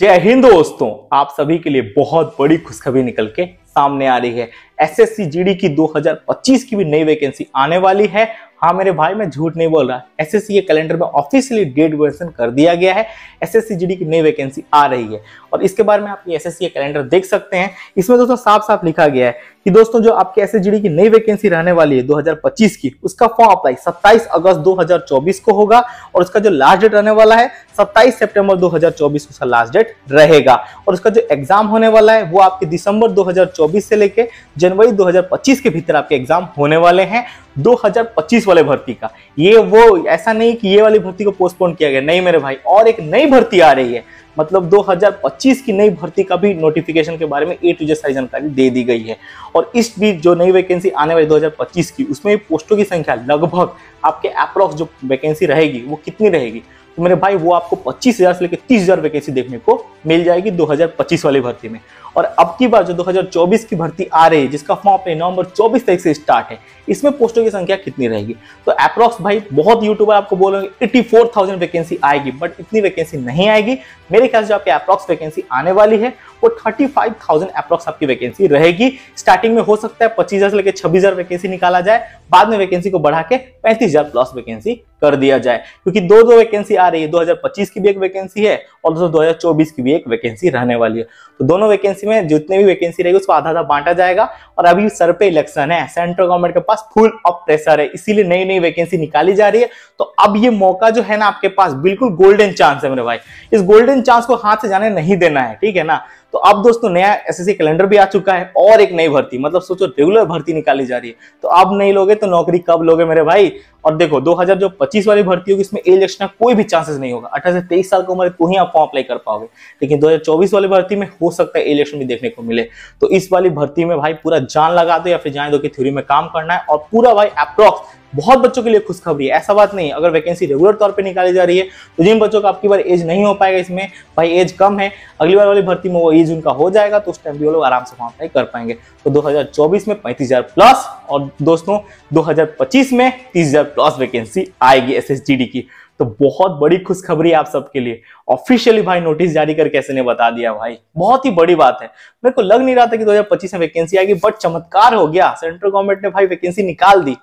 जय हिंद दोस्तों आप सभी के लिए बहुत बड़ी खुशखबरी निकल के सामने आ रही है एसएससी जीडी की 2025 की भी नई वैकेंसी आने वाली है हाँ मेरे भाई मैं झूठ नहीं बोल रहा एसएससी के कैलेंडर में ऑफिशियली डेट वर्सन कर दिया गया है एसएससी जीडी की नई वैकेंसी आ रही है और इसके बारे में आप एस एसएससी के कैलेंडर देख सकते हैं इसमें दोस्तों साफ साफ लिखा गया है कि दोस्तों जो आपके एस की नई वैकेंसी रहने वाली है 2025 की उसका फॉर्म अप्लाई 27 अगस्त 2024 को होगा और उसका जो लास्ट डेट रहने वाला है 27 सितंबर 2024 उसका लास्ट डेट रहेगा और उसका जो एग्जाम होने वाला है वो आपके दिसंबर 2024 से लेके जनवरी 2025 के भीतर आपके एग्जाम होने वाले हैं 2025 वाले भर्ती का ये वो ऐसा नहीं कि ये वाली भर्ती को पोस्टपोन किया गया नहीं मेरे भाई और एक नई भर्ती आ रही है मतलब 2025 की नई भर्ती का भी नोटिफिकेशन के बारे में ए टू जेड सारी जानकारी दे दी गई है और इस बीच जो नई वैकेंसी आने वाली 2025 की उसमें पोस्टों की संख्या लगभग आपके अप्रॉक्स जो वैकेंसी रहेगी वो कितनी रहेगी तो मेरे भाई वो आपको 25,000 से लेकर 30,000 वैकेंसी देखने को मिल जाएगी 2025 वाली भर्ती में और अब की बार जो 2024 की भर्ती आ रही है जिसका फॉर्म अपने नवंबर 24 तारीख से स्टार्ट है इसमें पोस्टों की संख्या कितनी रहेगी तो अप्रॉक्स भाई बहुत यूट्यूबर आपको बोलेंगे 84,000 वैकेंसी आएगी बट इतनी वैकेंसी नहीं आएगी मेरे ख्याल से जो आपकी अप्रॉक्स वैकेंसी आने वाली है वो 35,000 अप्रॉक्स आपकी वैकेंसी रहेगी स्टार्टिंग में हो सकता है 25,000 से लेकर 26,000 वैकेंसी निकाला जाए बाद में वैकेंसी को बढ़ा के 35,000 प्लस वैकेंसी कर दिया जाए क्योंकि दो दो वैकेंसी आ रही है 2025 की भी एक वैकेंसी है और दोस्तों 2024 की भी एक वैकेंसी रहने वाली है तो दोनों वैकेंसी वैकेंसी में जितने भी वैकेंसी रहेगी उसको आधा आधा बांटा जाएगा और अभी सर पे इलेक्शन है सेंट्रल गवर्नमेंट के पास फुल ऑफ प्रेशर है इसीलिए नई नई वैकेंसी निकाली जा रही है तो अब ये मौका जो है ना आपके पास बिल्कुल गोल्डन चांस है मेरे भाई इस गोल्डन चांस को हाथ से जाने नहीं देना है ठीक है ना तो अब दोस्तों नया एसएससी कैलेंडर भी आ चुका है और एक नई भर्ती मतलब सोचो रेगुलर भर्ती निकाली जा रही है तो अब नहीं लोगे तो नौकरी कब लोगे मेरे भाई और देखो जो पच्चीस वाली भर्ती होगी इसमें एज का कोई भी चांसेस नहीं होगा अठारह से तेईस साल की उम्र तो ही आप फॉर्म अप्लाई कर पाओगे लेकिन दो वाली भर्ती में हो सकता है इलेक्शन भी देखने को मिले तो इस वाली भर्ती में भाई पूरा जान लगा दो या फिर जाए दो कि थ्योरी में काम करना है और पूरा भाई अप्रोक्स बहुत बच्चों के लिए खुशखबरी है ऐसा बात नहीं अगर वैकेंसी रेगुलर तौर पर निकाली जा रही है तो जिन बच्चों का आपकी बार एज नहीं हो पाएगा इसमें भाई एज कम है अगली बार वाली भर्ती में वो एज उनका हो जाएगा तो उस टाइम भी वो लोग आराम से वहाँ अप्लाई कर पाएंगे तो 2024 में 35,000 प्लस और दोस्तों 2025 में 30,000 प्लस वैकेंसी आएगी एसएसजीडी की तो बहुत बड़ी खुशखबरी आप सबके लिए ऑफिशियली भाई नोटिस जारी करके ऐसे ने बता दिया भाई बहुत ही बड़ी बात है मेरे को लग नहीं रहा था कि 2025 में वैकेंसी आएगी बट चमत्कार हो गया सेंट्रल गवर्नमेंट ने भाई वैकेंसी निकाल दी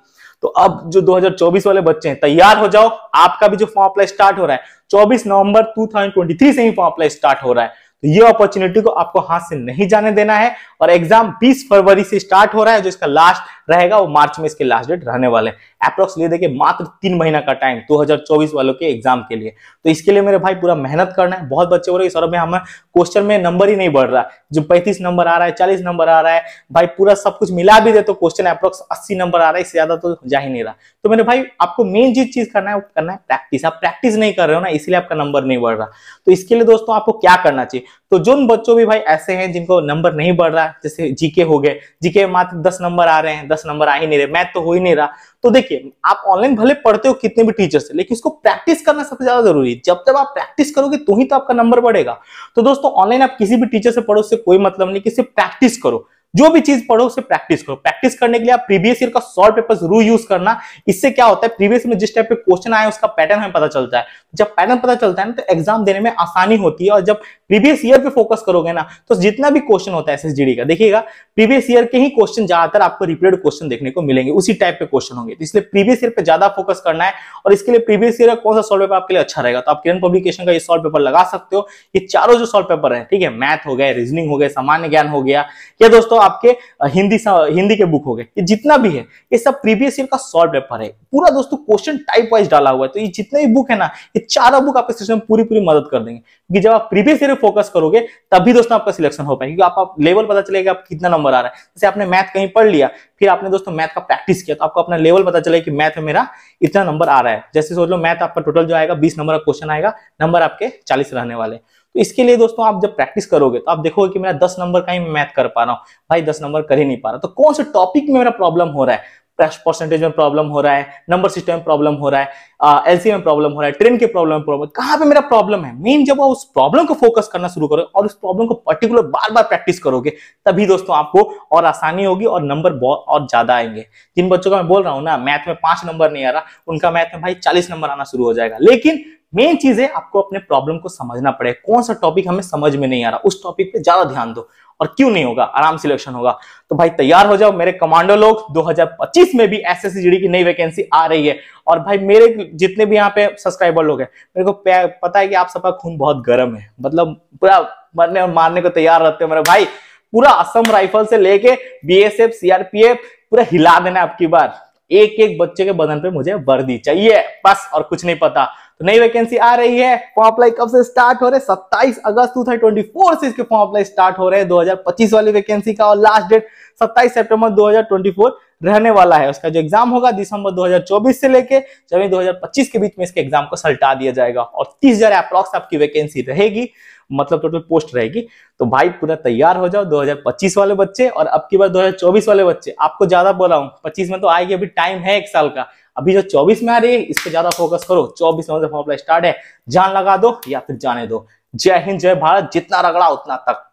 तो अब जो 2024 वाले बच्चे हैं तैयार हो जाओ आपका भी जो फॉर्म अप्लाई स्टार्ट हो रहा है 24 नवंबर 2023 से ही फॉर्म अप्लाई स्टार्ट हो रहा है तो ये अपॉर्चुनिटी को आपको हाथ से नहीं जाने देना है और एग्जाम 20 फरवरी से स्टार्ट हो रहा है जो इसका लास्ट रहेगा वो मार्च में इसके लास्ट डेट रहने वाले हैं अप्रोक्स लिए देखिए मात्र तीन महीना का टाइम 2024 वालों के एग्जाम के लिए तो इसके लिए मेरे भाई पूरा मेहनत करना है बहुत बच्चे बोल रहे सौरभ में हमें क्वेश्चन में नंबर ही नहीं बढ़ रहा जो पैंतीस नंबर आ रहा है चालीस नंबर आ रहा है भाई पूरा सब कुछ मिला भी दे तो क्वेश्चन अप्रोक्स अस्सी नंबर आ रहा है इससे ज्यादा तो जा ही नहीं रहा तो मेरे भाई आपको मेन जिस चीज करना है करना है प्रैक्टिस आप प्रैक्टिस नहीं कर रहे हो ना इसलिए आपका नंबर नहीं बढ़ रहा तो इसके लिए दोस्तों आपको क्या करना चाहिए तो जिन बच्चों भी भाई ऐसे हैं जिनको नंबर नहीं बढ़ रहा जैसे जीके हो गए जीके मात्र दस नंबर आ रहे हैं दस नंबर आ ही नहीं रहे मैथ तो हो ही नहीं रहा तो देखिए आप ऑनलाइन भले पढ़ते हो कितने भी टीचर से लेकिन इसको प्रैक्टिस करना सबसे ज्यादा जरूरी है जब जब आप प्रैक्टिस करोगे तो ही तो आपका नंबर बढ़ेगा तो दोस्तों ऑनलाइन आप किसी भी टीचर से पढ़ो उससे कोई मतलब नहीं कि सिर्फ प्रैक्टिस करो जो भी चीज पढ़ो उसे प्रैक्टिस करो प्रैक्टिस करने के लिए आप प्रीवियस ईयर का सॉल्व पेपर जरूर यूज करना इससे क्या होता है प्रीवियस में जिस टाइप के क्वेश्चन आए उसका पैटर्न हमें पता चलता है जब पैटर्न पता चलता है ना तो एग्जाम देने में आसानी होती है और जब प्रीवियस ईयर पे फोकस करोगे ना तो जितना भी क्वेश्चन होता है एसएसजीडी का देखिएगा प्रीवियस ईयर के ही क्वेश्चन ज्यादातर आपको रिपीटेड क्वेश्चन देखने को मिलेंगे उसी टाइप के क्वेश्चन होंगे तो इसलिए प्रीवियस ईयर पे ज्यादा फोकस करना है और इसके लिए प्रीवियस ईयर कौन सा सॉल्व पेपर आपके लिए अच्छा रहेगा तो आप किरण पब्लिकेशन का ये सॉल्व पेपर लगा सकते हो ये चारों जो सॉल्व पेपर है ठीक है मैथ हो गया रीजनिंग हो गया सामान्य ज्ञान हो गया या दोस्तों आपके हिंदी हिंदी के बुक हो गए ये जितना भी है ये सब प्रीवियस ईयर का सॉल्व पेपर है पूरा दोस्तों क्वेश्चन टाइप वाइज डाला हुआ है तो ये जितना भी बुक है ना ये चारों बुक आपके सिस्टम पूरी पूरी मदद कर देंगे जब आप प्रीवियस ईयर पे फोकस करोगे तभी दोस्तों आपका सिलेक्शन हो पाएगा क्योंकि आप, लेवल पता चलेगा आप कितना नंबर आ रहा है जैसे आपने मैथ कहीं पढ़ लिया फिर आपने दोस्तों मैथ का प्रैक्टिस किया तो आपको अपना लेवल पता चलेगा कि मैथ में मेरा इतना नंबर आ रहा है जैसे सोच लो मैथ आपका टोटल जो आएगा बीस नंबर का क्वेश्चन आएगा नंबर आपके चालीस रहने वाले तो इसके लिए दोस्तों आप जब प्रैक्टिस करोगे तो आप देखोगे कि मेरा 10 नंबर का ही मैथ कर पा रहा हूँ भाई 10 नंबर कर ही नहीं पा रहा तो कौन से टॉपिक में मेरा प्रॉब्लम हो रहा है परसेंटेज में प्रॉब्लम हो रहा है नंबर सिस्टम में प्रॉब्लम हो रहा है एलसी में प्रॉब्लम हो रहा है ट्रेन के प्रॉब्लम प्रॉब्लम कहाँ पे मेरा प्रॉब्लम है मेन जब आप उस प्रॉब्लम को फोकस करना शुरू करोगे और उस प्रॉब्लम को पर्टिकुलर बार बार प्रैक्टिस करोगे तभी दोस्तों आपको और आसानी होगी और नंबर और ज्यादा आएंगे जिन बच्चों का मैं बोल रहा हूँ ना मैथ में पांच नंबर नहीं आ रहा उनका मैथ में भाई चालीस नंबर आना शुरू हो जाएगा लेकिन मेन चीज है आपको अपने प्रॉब्लम को समझना पड़ेगा कौन सा टॉपिक हमें समझ में नहीं आ रहा उस टॉपिक पे ज्यादा ध्यान दो और क्यों नहीं होगा आराम सिलेक्शन होगा तो भाई तैयार हो जाओ मेरे कमांडो लोग 2025 में भी एस एस की नई वैकेंसी आ रही है और भाई मेरे जितने भी यहाँ पे सब्सक्राइबर लोग हैं मेरे को पता है कि आप सबका खून बहुत गर्म है मतलब पूरा मरने और मारने को तैयार रहते हो मेरे भाई पूरा असम राइफल से लेके बीएसएफ सीआरपीएफ पूरा हिला देना आपकी बार एक एक बच्चे के बदन पे मुझे वर्दी चाहिए बस और कुछ नहीं पता तो नई वैकेंसी आ रही है फॉर्म अप्लाई कब से स्टार्ट हो रहे हैं सत्ताईस अगस्त टू थाउजेंड से इसके फॉर्म अप्लाई स्टार्ट हो रहे हैं 2025 वाली वैकेंसी का और लास्ट डेट 27 सितंबर 2024 रहने वाला है उसका जो एग्जाम होगा दिसंबर 2024 से लेके जनवरी 2025 के बीच में इसके एग्जाम को सल्टा दिया जाएगा और 30000 हजार अप्रॉक्स आपकी वैकेंसी रहेगी मतलब टोटल पोस्ट रहेगी तो भाई पूरा तैयार हो जाओ 2025 वाले बच्चे और अब की बार 2024 वाले बच्चे आपको ज्यादा बोला हूँ पच्चीस में तो आएगी अभी टाइम है एक साल का अभी जो चौबीस में आ रही है इस पर ज्यादा फोकस करो चौबीस में फॉर्म अपना स्टार्ट है जान लगा दो या फिर जाने दो जय हिंद जय भारत जितना रगड़ा उतना तक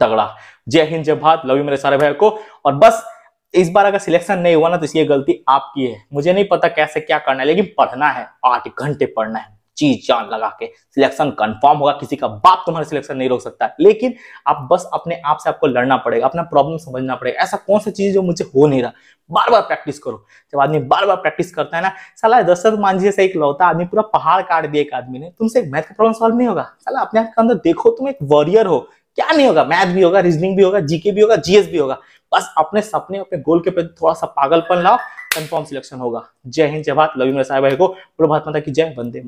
तगड़ा जय हिंद जय भारत लव यू मेरे सारे भाई को और बस इस बार अगर सिलेक्शन नहीं हुआ ना तो ये गलती आपकी है मुझे नहीं पता कैसे क्या करना है लेकिन पढ़ना है आठ घंटे पढ़ना है चीज जान लगा के सिलेक्शन कंफर्म होगा किसी का बाप तुम्हारा सिलेक्शन नहीं रोक सकता लेकिन आप बस अपने आप से आपको लड़ना पड़ेगा अपना प्रॉब्लम समझना पड़ेगा ऐसा कौन सा चीज जो मुझे हो नहीं रहा बार बार प्रैक्टिस करो जब आदमी बार बार प्रैक्टिस करता है ना सला दशरथ जी से एक लौता आदमी पूरा पहाड़ काट दिया एक आदमी ने तुमसे एक मैथ का प्रॉब्लम सॉल्व नहीं होगा सला अपने आप के अंदर देखो तुम एक वॉरियर हो क्या नहीं होगा मैथ भी होगा रीजनिंग भी होगा जीके भी होगा जीएस भी होगा बस अपने सपने अपने गोल के प्रति थोड़ा सा पागलपन लाओ कंफर्म सिलेक्शन होगा जय हिंद जय भारत लवी मेरे साहब को प्रभात माता की जय वंदे